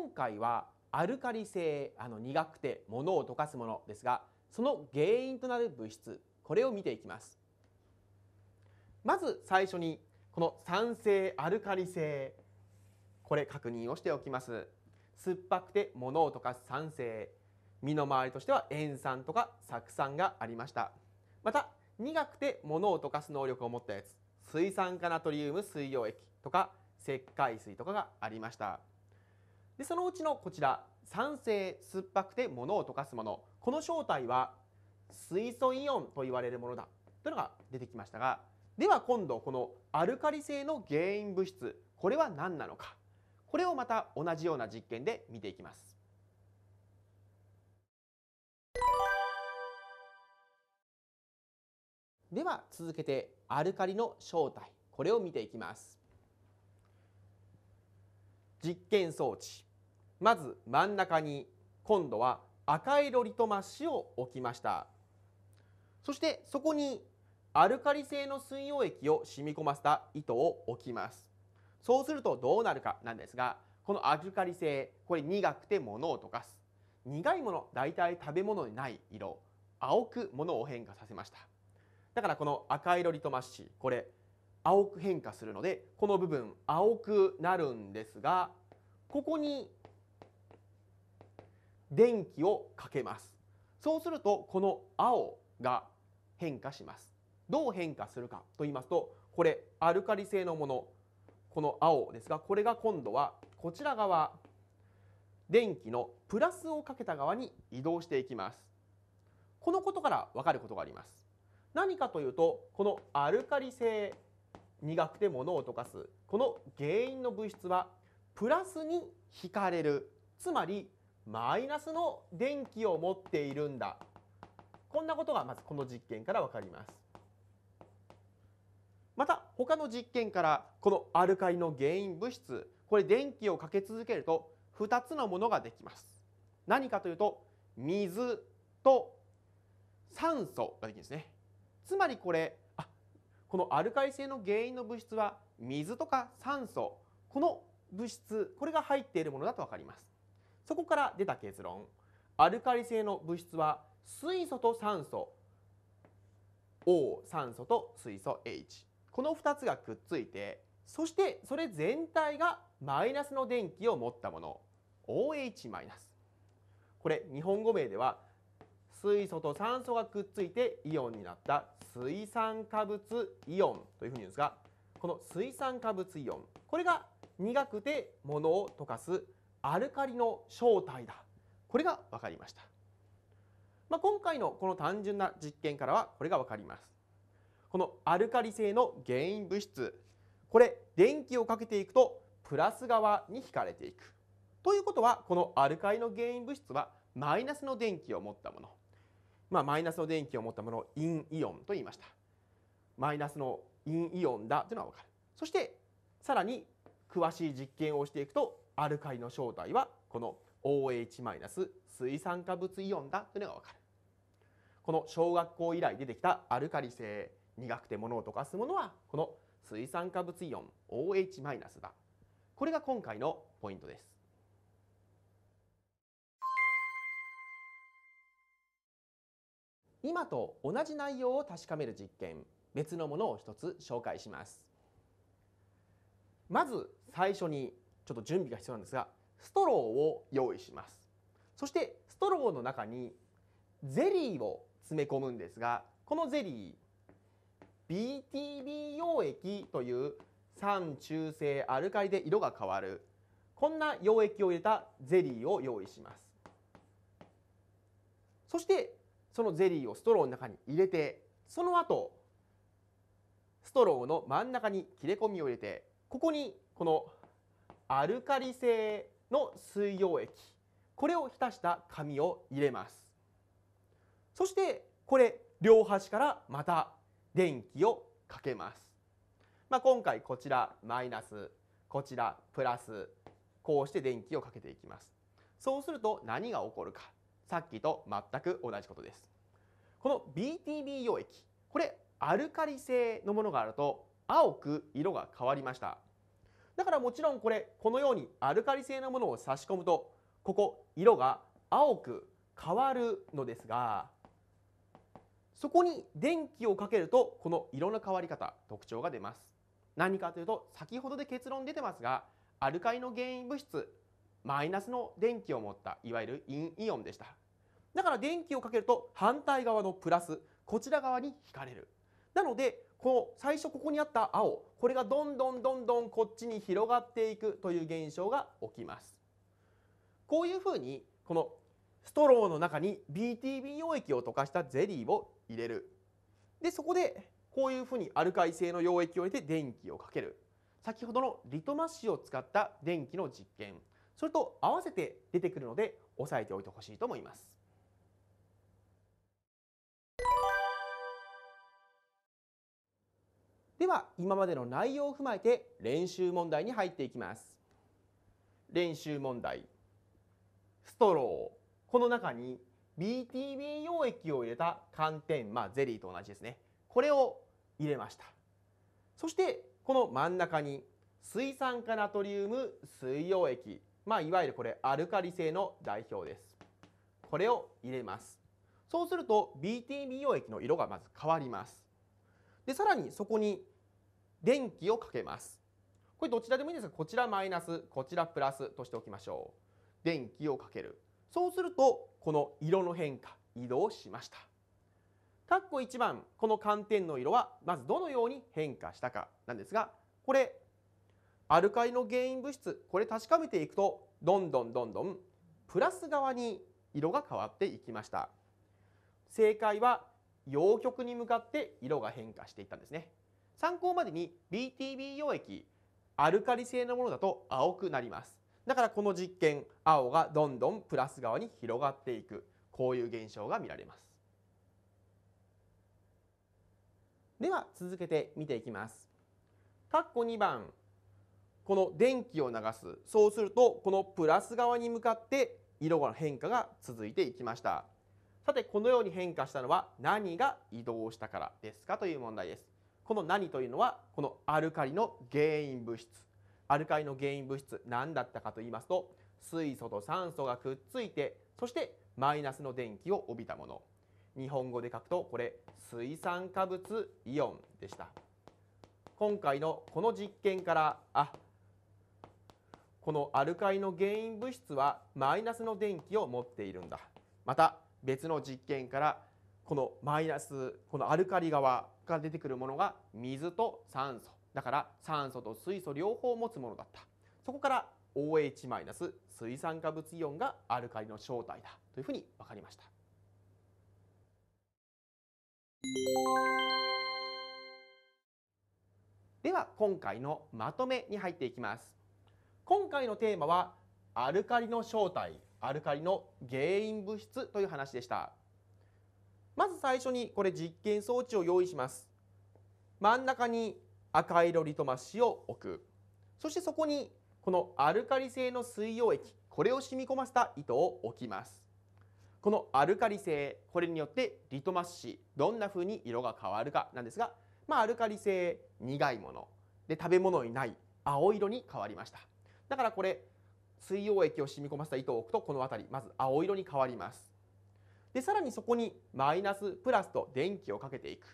今回はアルカリ性あの苦くて物を溶かすものですがその原因となる物質これを見ていきますまず最初にこの酸性アルカリ性これ確認をしておきます酸っぱくて物を溶かす酸性身の回りとしては塩酸とか酢酸がありましたまた苦くて物を溶かす能力を持ったやつ水酸化ナトリウム水溶液とか石灰水とかがありましたでそのうちのこちら酸性酸っぱくて物を溶かすものこの正体は水素イオンと言われるものだというのが出てきましたがでは今度このアルカリ性の原因物質これは何なのかこれをまた同じような実験で見ていきます。では続けてアルカリの正体これを見ていきます実験装置まず真ん中に今度は赤色リトマス紙を置きましたそしてそこにアルカリ性の水溶液を染み込ませた糸を置きますそうするとどうなるかなんですがこのアルカリ性これ苦くて物を溶かす苦いもの大体食べ物にない色青く物を変化させましただからこの赤色リトマス紙これ青く変化するのでこの部分青くなるんですがここに電気をかけますそうするとこの青が変化しますどう変化するかと言いますとこれアルカリ性のものこの青ですがこれが今度はこちら側電気のプラスをかけた側に移動していきますこのことからわかることがあります何かというとこのアルカリ性苦くて物を溶かすこの原因の物質はプラスに引かれるつまりマイナスの電気を持っているんだこんなことがまずこの実験からわかります。また他の実験からこのアルカリの原因物質これ電気をかけ続けると2つのものができます。何かというと水と酸素ができるんですね。つまりこれあこのアルカリ性の原因の物質は水とか酸素この物質これが入っているものだとわかります。そこから出た結論アルカリ性の物質は水素と酸素 O 酸素と水素 H この2つがくっついてそしてそれ全体がマイナスの電気を持ったもの OH マイナスこれ日本語名では水素と酸素がくっついてイオンになった水酸化物イオンというふうに言うんですがこの水酸化物イオンこれが苦くてものを溶かすアルカリの正体だこれが分かりました、まあ、今回のこの単純な実験からはこれが分かりますこのアルカリ性の原因物質これ電気をかけていくとプラス側に引かれていくということはこのアルカリの原因物質はマイナスの電気を持ったもの、まあ、マイナスの電気を持ったものをインイオンと言いましたマイナスのインイオンだというのは分かるそしてさらに詳しい実験をしていくとアルカリの正体はこの OH- 水酸化物イオンだというのが分かるこの小学校以来出てきたアルカリ性苦くて物を溶かすものはこの水酸化物イオン OH- だこれが今回のポイントです今と同じ内容を確かめる実験別のものを一つ紹介しますまず最初にちょっと準備が必要なんですがストローを用意しますそしてストローの中にゼリーを詰め込むんですがこのゼリー BTB 溶液という酸中性アルカリで色が変わるこんな溶液を入れたゼリーを用意しますそしてそのゼリーをストローの中に入れてその後ストローの真ん中に切れ込みを入れてここにこのアルカリ性の水溶液これを浸した紙を入れますそしてこれ両端からまた電気をかけます、まあ、今回こちらマイナスこちらプラスこうして電気をかけていきますそうすると何が起こるかさっきと全く同じことですこの BTB 溶液これアルカリ性のものがあると青く色が変わりましただからもちろんこれこのようにアルカリ性のものを差し込むとここ色が青く変わるのですがそこに電気をかけるとこの色の変わり方特徴が出ます何かというと先ほどで結論出てますがアルカリの原因物質マイナスの電気を持ったいわゆる陰イオンでしただから電気をかけると反対側のプラスこちら側に引かれるなのでこの最初ここにあった青これがどんどんどんどんこっちに広がっていくという現象が起きますこういうふうにこのストローの中に BTB 溶液を溶かしたゼリーを入れるでそこでこういうふうにアルカリ性の溶液を入れて電気をかける先ほどのリトマス紙を使った電気の実験それと合わせて出てくるので押さえておいてほしいと思います。では今までの内容を踏まえて練習問題に入っていきます練習問題ストローこの中に BTB 溶液を入れた寒天、まあ、ゼリーと同じですねこれを入れましたそしてこの真ん中に水酸化ナトリウム水溶液、まあ、いわゆるこれアルカリ性の代表ですこれを入れますそうすると BTB 溶液の色がまず変わりますでさらにそこに電気をかけます。これどちらでもいいんですが、こちらマイナス、こちらプラスとしておきましょう。電気をかける。そうすると、この色の変化、移動しました。括弧1番、この寒天の色は、まずどのように変化したかなんですが、これ、アルカリの原因物質、これ確かめていくと、どんどんどんどんプラス側に色が変わっていきました。正解は、陽極に向かって色が変化していったんですね。参考までに BTB 溶液アルカリ性のものだと青くなりますだからこの実験青がどんどんプラス側に広がっていくこういう現象が見られますでは続けて見ていきます括弧2番この電気を流すそうするとこのプラス側に向かって色が変化が続いていきましたさてこのように変化したのは何が移動したからですかという問題ですこの何というのはこのアルカリの原因物質アルカリの原因物質何だったかと言いますと水素と酸素がくっついてそしてマイナスの電気を帯びたもの日本語で書くとこれ水酸化物イオンでした今回のこの実験からあこのアルカリの原因物質はマイナスの電気を持っているんだまた別の実験からこのマイナスこのアルカリ側から出てくるものが水と酸素だから酸素と水素両方持つものだったそこから OH- 水酸化物イオンがアルカリの正体だというふうに分かりましたでは今回のまとめに入っていきます今回のテーマはアルカリの正体アルカリの原因物質という話でしたまず最初にこれ実験装置を用意します。真ん中に赤色リトマス紙を置く。そしてそこにこのアルカリ性の水溶液、これを染み込ませた糸を置きます。このアルカリ性、これによってリトマス紙、どんな風に色が変わるかなんですが、まあ、アルカリ性、苦いもの、で食べ物にない青色に変わりました。だからこれ、水溶液を染み込ませた糸を置くと、この辺り、まず青色に変わります。でさらにそこにマイナスプラスと電気をかけていく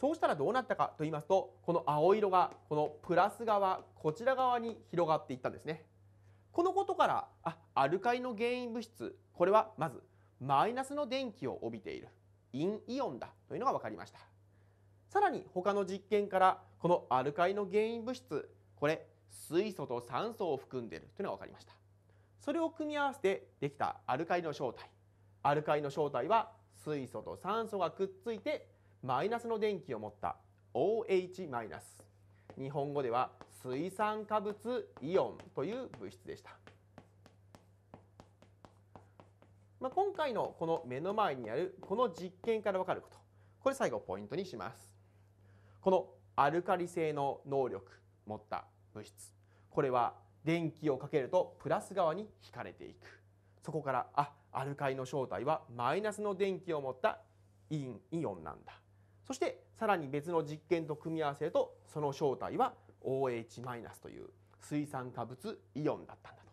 そうしたらどうなったかと言いますとこの青色がこのプラス側こちら側に広がっていったんですねこのことからあアルカリの原因物質これはまずマイナスの電気を帯びているインイオンだというのが分かりましたさらに他の実験からこのアルカリの原因物質これ水素と酸素を含んでいるというのが分かりましたそれを組み合わせてできたアルカリの正体アルカリの正体は水素と酸素がくっついてマイナスの電気を持った OH マイナス日本語では水酸化物イオンという物質でした、まあ、今回のこの目の前にあるこの実験から分かることこれ最後ポイントにしますこのアルカリ性の能力持った物質これは電気をかけるとプラス側に引かれていくそこからあアルカイの正体はマイナスの電気を持ったインイオンなんだそしてさらに別の実験と組み合わせるとその正体は OH- という水酸化物イオンだったんだと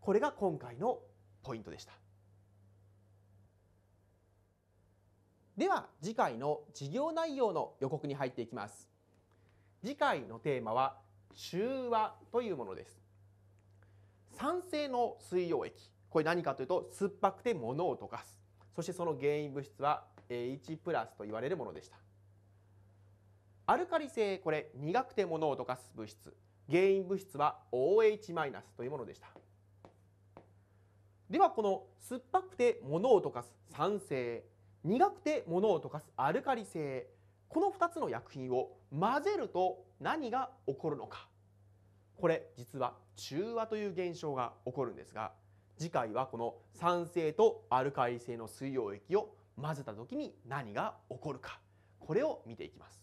これが今回のポイントでしたでは次回の授業内容の予告に入っていきます次回のテーマは中和というものです酸性の水溶液これ何かというと酸っぱくて物を溶かすそしてその原因物質は H プラスと言われるものでしたアルカリ性これ苦くて物を溶かす物質原因物質は OH マイナスというものでしたではこの酸っぱくて物を溶かす酸性苦くて物を溶かすアルカリ性この2つの薬品を混ぜると何が起こるのかこれ実は中和という現象が起こるんですが次回はこの酸性とアルカリ性の水溶液を混ぜた時に何が起こるかこれを見ていきます。